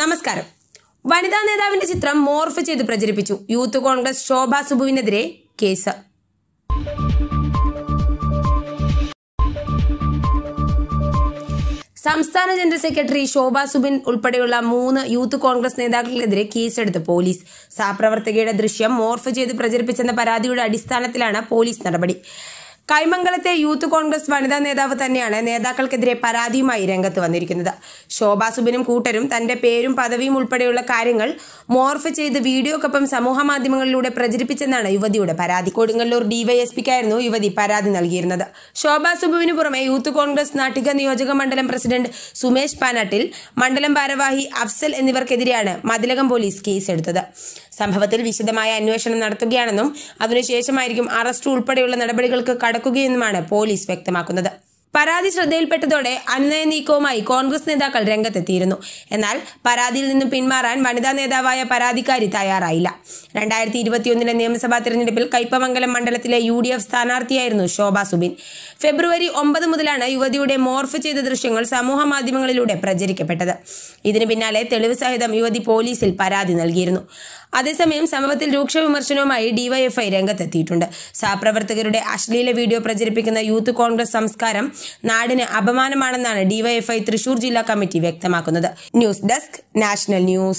നമസ്കാരം വനിതാ നേതാവിന്റെ ചിത്രം മോർഫ് ചെയ്ത് പ്രചരിപ്പിച്ചു യൂത്ത് കോൺഗ്രസ് ശോഭ സുബുവിനെതിരെ കേസ് സംസ്ഥാന ജനറൽ സെക്രട്ടറി ശോഭാ സുബിൻ ഉൾപ്പെടെയുള്ള മൂന്ന് യൂത്ത് കോൺഗ്രസ് നേതാക്കൾക്കെതിരെ കേസെടുത്ത് പോലീസ് സഹപ്രവർത്തകയുടെ ദൃശ്യം മോർഫ് ചെയ്ത് പ്രചരിപ്പിച്ചെന്ന പരാതിയുടെ അടിസ്ഥാനത്തിലാണ് പോലീസ് നടപടി കൈമംഗലത്തെ യൂത്ത് കോൺഗ്രസ് വനിതാ നേതാവ് തന്നെയാണ് നേതാക്കൾക്കെതിരെ പരാതിയുമായി രംഗത്ത് വന്നിരിക്കുന്നത് ശോഭാ സുബിനും കൂട്ടരും തന്റെ പേരും പദവിയും ഉൾപ്പെടെയുള്ള കാര്യങ്ങൾ മോർഫ് ചെയ്ത് വീഡിയോക്കൊപ്പം സമൂഹ മാധ്യമങ്ങളിലൂടെ പ്രചരിപ്പിച്ചെന്നാണ് യുവതിയുടെ പരാതി കൊടുങ്ങല്ലൂർ ഡിവൈഎസ്പിക്കായിരുന്നു യുവതി പരാതി നൽകിയിരുന്നത് ശോഭാ സുബുവിന് പുറമെ യൂത്ത് കോൺഗ്രസ് നാട്ടിക നിയോജക മണ്ഡലം പ്രസിഡന്റ് സുമേഷ് പാനാട്ടിൽ മണ്ഡലം ഭാരവാഹി അഫ്സൽ എന്നിവർക്കെതിരെയാണ് മതിലകം പോലീസ് കേസെടുത്തത് സംഭവത്തിൽ വിശദമായ അന്വേഷണം നടത്തുകയാണെന്നും അതിനുശേഷമായിരിക്കും അറസ്റ്റ് ഉൾപ്പെടെയുള്ള നടപടികൾക്ക് കട നടക്കുകയെന്നുമാണ് പോലീസ് വ്യക്തമാക്കുന്നത് പരാതി ശ്രദ്ധയിൽപ്പെട്ടതോടെ അനുനയ നീക്കവുമായി കോൺഗ്രസ് നേതാക്കൾ രംഗത്തെത്തിയിരുന്നു എന്നാൽ പരാതിയിൽ നിന്നും പിന്മാറാൻ വനിതാ നേതാവായ പരാതിക്കാരി തയ്യാറായില്ല രണ്ടായിരത്തി ഇരുപത്തിയൊന്നിലെ നിയമസഭാ തെരഞ്ഞെടുപ്പിൽ കൈപ്പമംഗലം മണ്ഡലത്തിലെ യു ഡി എഫ് സ്ഥാനാർത്ഥിയായിരുന്നു ശോഭ സുബിൻ ഫെബ്രുവരി ഒമ്പത് മുതലാണ് യുവതിയുടെ മോർഫ് ചെയ്ത ദൃശ്യങ്ങൾ സമൂഹ മാധ്യമങ്ങളിലൂടെ പ്രചരിക്കപ്പെട്ടത് ഇതിനു പിന്നാലെ തെളിവ് സഹിതം യുവതി പോലീസിൽ പരാതി നൽകിയിരുന്നു അതേസമയം സംഭവത്തിൽ രൂക്ഷ വിമർശനവുമായി ഡിവൈഎഫ്ഐ രംഗത്തെത്തിയിട്ടുണ്ട് സഹപ്രവർത്തകരുടെ അശ്ലീല വീഡിയോ പ്രചരിപ്പിക്കുന്ന യൂത്ത് കോൺഗ്രസ് സംസ്കാരം നാടിന് അപമാനമാണെന്നാണ് ഡിവൈഎഫ്ഐ തൃശൂർ ജില്ലാ കമ്മിറ്റി വ്യക്തമാക്കുന്നത് ന്യൂസ് ഡെസ്ക് നാഷണൽ ന്യൂസ്